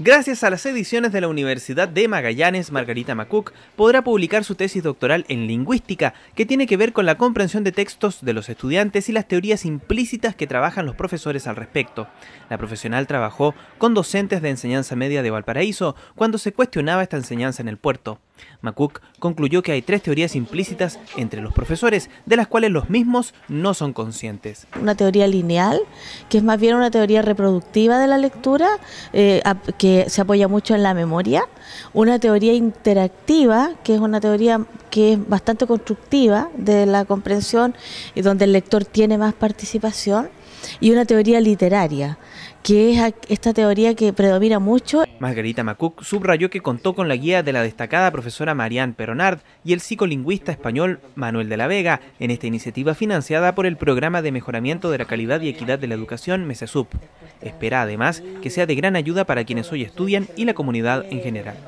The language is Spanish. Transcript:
Gracias a las ediciones de la Universidad de Magallanes, Margarita Macuc podrá publicar su tesis doctoral en lingüística, que tiene que ver con la comprensión de textos de los estudiantes y las teorías implícitas que trabajan los profesores al respecto. La profesional trabajó con docentes de enseñanza media de Valparaíso cuando se cuestionaba esta enseñanza en el puerto. McCook concluyó que hay tres teorías implícitas entre los profesores, de las cuales los mismos no son conscientes. Una teoría lineal, que es más bien una teoría reproductiva de la lectura, eh, que se apoya mucho en la memoria. Una teoría interactiva, que es una teoría que es bastante constructiva de la comprensión y donde el lector tiene más participación. Y una teoría literaria, que es esta teoría que predomina mucho. Margarita Macuc subrayó que contó con la guía de la destacada profesora Marianne Peronard y el psicolingüista español Manuel de la Vega en esta iniciativa financiada por el Programa de Mejoramiento de la Calidad y Equidad de la Educación, MESESUB. Espera además que sea de gran ayuda para quienes hoy estudian y la comunidad en general.